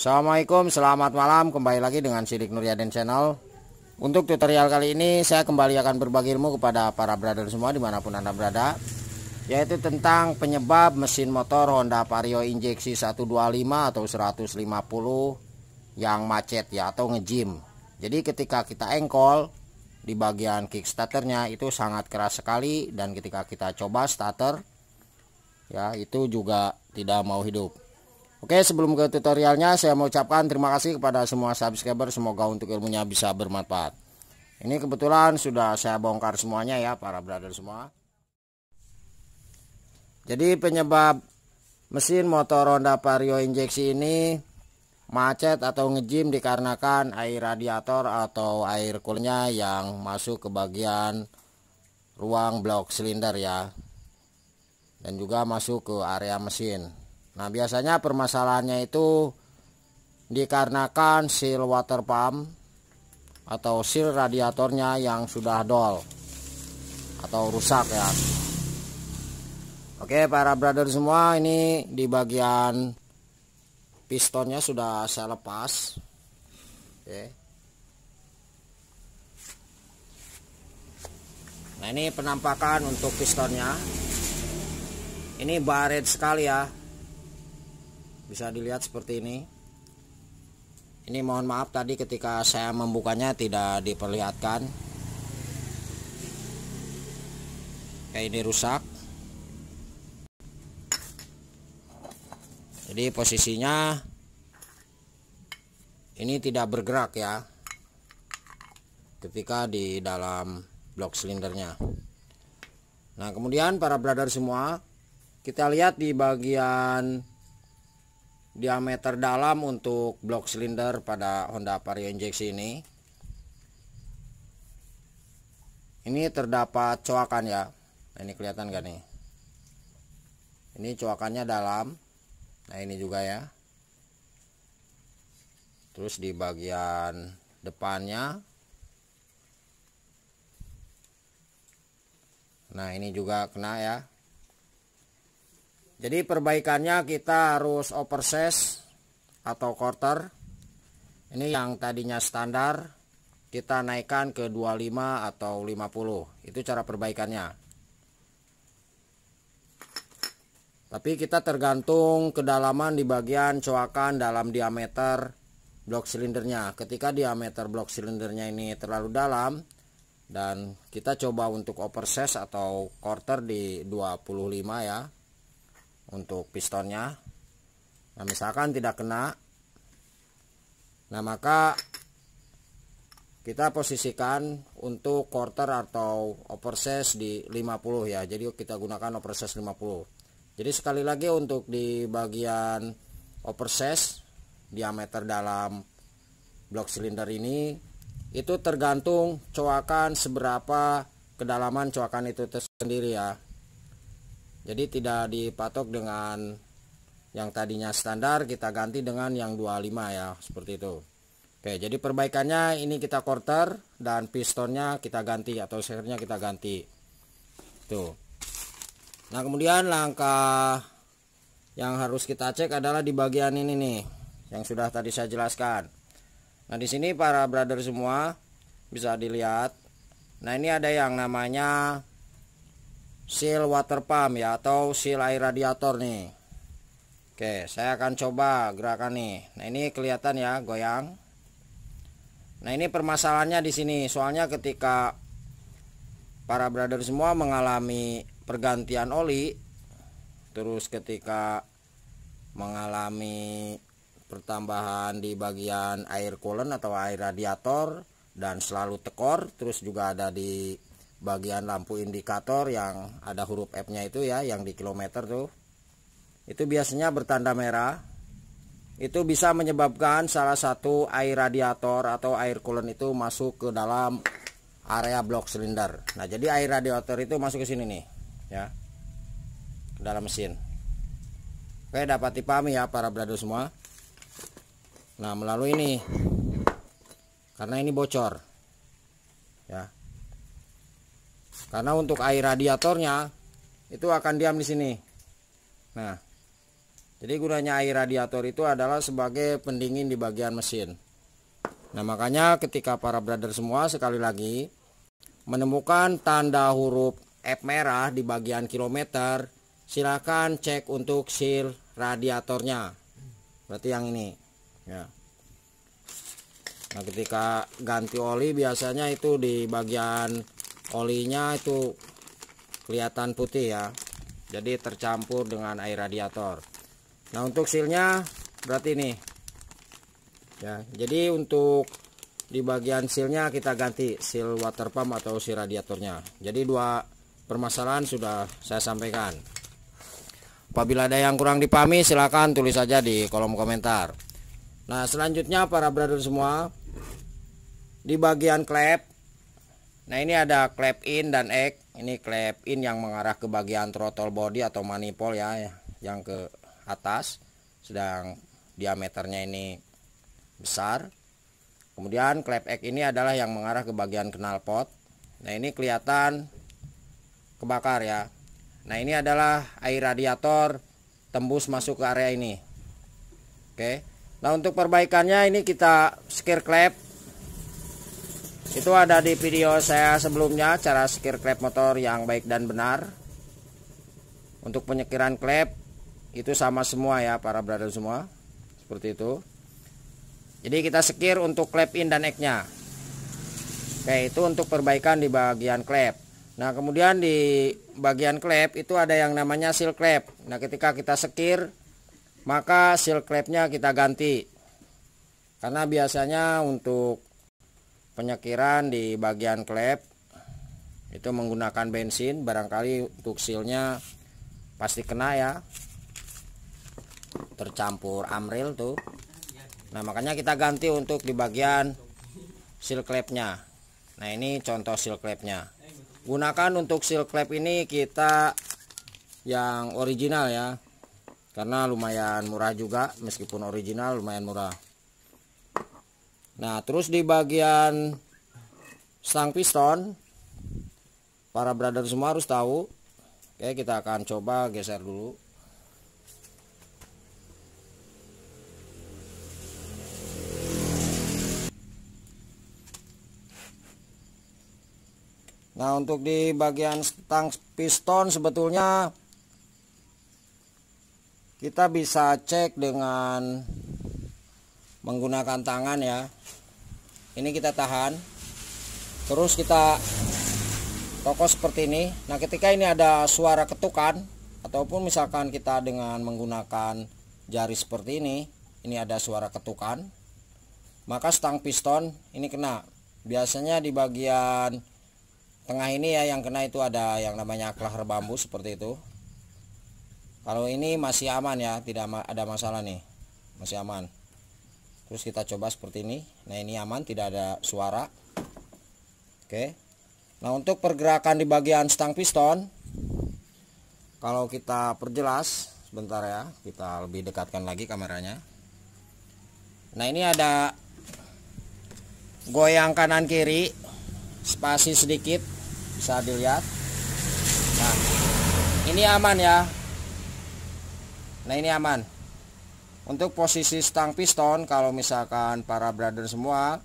Assalamualaikum, selamat malam. Kembali lagi dengan Sidik Nuryaden Channel. Untuk tutorial kali ini saya kembali akan berbagi ilmu kepada para brother semua dimanapun anda berada, yaitu tentang penyebab mesin motor Honda Vario injeksi 125 atau 150 yang macet ya atau ngejim. Jadi ketika kita engkol di bagian kick kickstarternya itu sangat keras sekali dan ketika kita coba starter ya itu juga tidak mau hidup. Oke, sebelum ke tutorialnya, saya mau ucapkan terima kasih kepada semua subscriber. Semoga untuk ilmunya bisa bermanfaat. Ini kebetulan sudah saya bongkar semuanya ya, para brother semua. Jadi penyebab mesin motor Honda Vario injeksi ini macet atau ngejim dikarenakan air radiator atau air coolnya yang masuk ke bagian ruang blok silinder ya. Dan juga masuk ke area mesin. Nah biasanya permasalahannya itu dikarenakan seal water pump atau seal radiatornya yang sudah dol atau rusak ya. Oke para brother semua ini di bagian pistonnya sudah saya lepas. Oke. Nah ini penampakan untuk pistonnya. Ini baret sekali ya bisa dilihat seperti ini ini mohon maaf tadi ketika saya membukanya tidak diperlihatkan kayak ini rusak jadi posisinya ini tidak bergerak ya ketika di dalam blok silindernya nah kemudian para brother semua kita lihat di bagian diameter dalam untuk blok silinder pada Honda Vario injeksi ini ini terdapat coakan ya ini kelihatan gak nih ini coakannya dalam nah ini juga ya terus di bagian depannya nah ini juga kena ya jadi perbaikannya kita harus oversize atau quarter. Ini yang tadinya standar kita naikkan ke 25 atau 50. Itu cara perbaikannya. Tapi kita tergantung kedalaman di bagian coakan dalam diameter blok silindernya. Ketika diameter blok silindernya ini terlalu dalam dan kita coba untuk oversize atau quarter di 25 ya untuk pistonnya nah misalkan tidak kena nah maka kita posisikan untuk quarter atau oversize di 50 ya jadi kita gunakan oversize 50 jadi sekali lagi untuk di bagian oversize diameter dalam blok silinder ini itu tergantung coakan seberapa kedalaman coakan itu tersendiri ya jadi tidak dipatok dengan yang tadinya standar kita ganti dengan yang 25 ya seperti itu Oke jadi perbaikannya ini kita quarter dan pistonnya kita ganti atau sehernya kita ganti tuh nah kemudian langkah yang harus kita cek adalah di bagian ini nih yang sudah tadi saya jelaskan nah di sini para brother semua bisa dilihat nah ini ada yang namanya seal water pump ya atau seal air radiator nih Oke saya akan coba gerakan nih nah ini kelihatan ya goyang nah ini permasalahannya di sini soalnya ketika para brother semua mengalami pergantian oli terus ketika mengalami pertambahan di bagian air coolant atau air radiator dan selalu tekor terus juga ada di bagian lampu indikator yang ada huruf F-nya itu ya yang di kilometer tuh. Itu biasanya bertanda merah. Itu bisa menyebabkan salah satu air radiator atau air coolant itu masuk ke dalam area blok silinder. Nah, jadi air radiator itu masuk ke sini nih, ya. Ke dalam mesin. Oke, dapat dipahami ya para brado semua. Nah, melalui ini. Karena ini bocor. Ya karena untuk air radiatornya itu akan diam di sini nah jadi gunanya air radiator itu adalah sebagai pendingin di bagian mesin nah makanya ketika para brother semua sekali lagi menemukan tanda huruf F merah di bagian kilometer silakan cek untuk seal radiatornya berarti yang ini ya Nah ketika ganti oli biasanya itu di bagian olinya itu kelihatan putih ya jadi tercampur dengan air radiator nah untuk sealnya berarti ini ya jadi untuk di bagian sealnya kita ganti seal water pump atau seal radiatornya jadi dua permasalahan sudah saya sampaikan apabila ada yang kurang dipahami silahkan tulis saja di kolom komentar nah selanjutnya para brother semua di bagian klep Nah ini ada clap in dan X ini clap in yang mengarah ke bagian throttle body atau manifold ya yang ke atas sedang diameternya ini besar kemudian clap X ini adalah yang mengarah ke bagian knalpot nah ini kelihatan kebakar ya nah ini adalah air radiator tembus masuk ke area ini oke nah untuk perbaikannya ini kita skir clap itu ada di video saya sebelumnya cara sekir klep motor yang baik dan benar. Untuk penyekiran klep itu sama semua ya para brother semua. Seperti itu. Jadi kita sekir untuk klep in dan egg Oke, itu untuk perbaikan di bagian klep. Nah, kemudian di bagian klep itu ada yang namanya seal klep. Nah, ketika kita sekir maka seal klepnya kita ganti karena biasanya untuk penyekiran di bagian klep itu menggunakan bensin barangkali untuk silnya pasti kena ya tercampur amril tuh nah makanya kita ganti untuk di bagian seal klepnya nah ini contoh seal klepnya gunakan untuk seal klep ini kita yang original ya karena lumayan murah juga meskipun original lumayan murah Nah, terus di bagian stang piston para brother semua harus tahu. Oke, kita akan coba geser dulu. Nah, untuk di bagian stang piston sebetulnya kita bisa cek dengan menggunakan tangan ya ini kita tahan terus kita toko seperti ini nah ketika ini ada suara ketukan ataupun misalkan kita dengan menggunakan jari seperti ini ini ada suara ketukan maka stang piston ini kena biasanya di bagian tengah ini ya yang kena itu ada yang namanya kelahar bambu seperti itu kalau ini masih aman ya tidak ada masalah nih masih aman terus kita coba seperti ini nah ini aman tidak ada suara oke nah untuk pergerakan di bagian stang piston kalau kita perjelas sebentar ya kita lebih dekatkan lagi kameranya nah ini ada goyang kanan kiri spasi sedikit bisa dilihat nah ini aman ya nah ini aman untuk posisi stang piston kalau misalkan para brother semua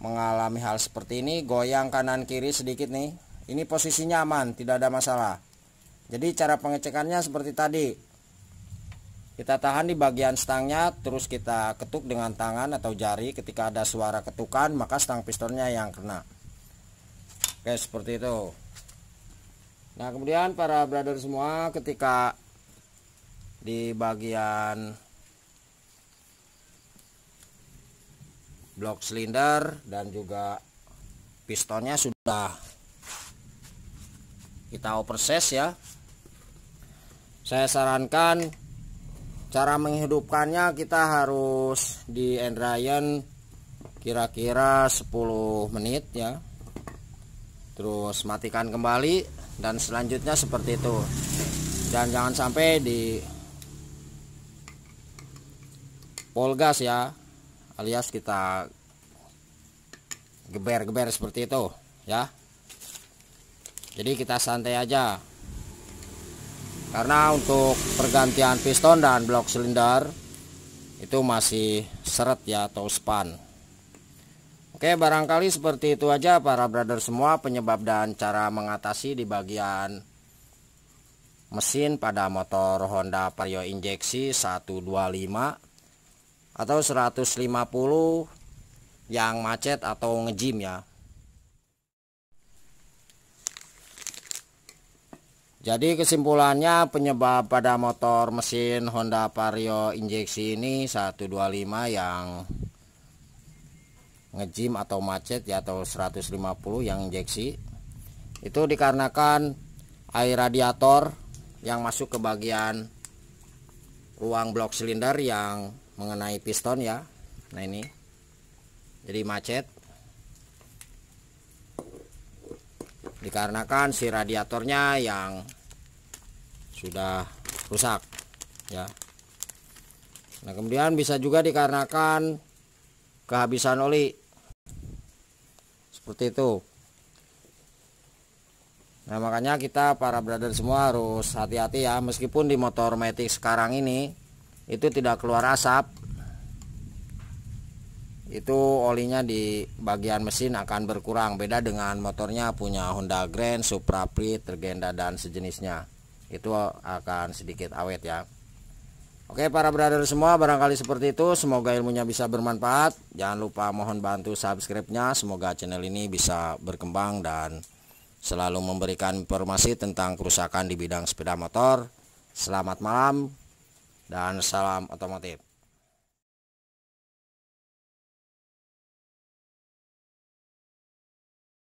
mengalami hal seperti ini goyang kanan kiri sedikit nih ini posisinya aman tidak ada masalah jadi cara pengecekannya seperti tadi kita tahan di bagian stangnya terus kita ketuk dengan tangan atau jari ketika ada suara ketukan maka stang pistonnya yang kena oke seperti itu nah kemudian para brother semua ketika di bagian blok silinder dan juga pistonnya sudah kita overses ya saya sarankan cara menghidupkannya kita harus di Ryan kira-kira 10 menit ya terus matikan kembali dan selanjutnya seperti itu dan jangan sampai di polgas ya alias kita geber-geber seperti itu ya jadi kita santai aja karena untuk pergantian piston dan blok silinder itu masih seret ya atau span Oke barangkali seperti itu aja para brother semua penyebab dan cara mengatasi di bagian mesin pada motor Honda Vario injeksi 125 atau 150 yang macet atau ngejim ya Jadi kesimpulannya penyebab pada motor mesin Honda Vario injeksi ini 125 yang ngejim atau macet ya atau 150 yang injeksi itu dikarenakan air radiator yang masuk ke bagian ruang blok silinder yang mengenai piston ya nah ini jadi macet dikarenakan si radiatornya yang sudah rusak ya nah kemudian bisa juga dikarenakan kehabisan oli seperti itu nah makanya kita para brother semua harus hati-hati ya meskipun di motor matic sekarang ini itu tidak keluar asap itu olinya di bagian mesin akan berkurang beda dengan motornya punya Honda Grand, Supra Prix, Tergenda dan sejenisnya itu akan sedikit awet ya Oke para brother semua barangkali seperti itu semoga ilmunya bisa bermanfaat jangan lupa mohon bantu subscribe-nya semoga channel ini bisa berkembang dan selalu memberikan informasi tentang kerusakan di bidang sepeda motor Selamat malam dan salam otomotif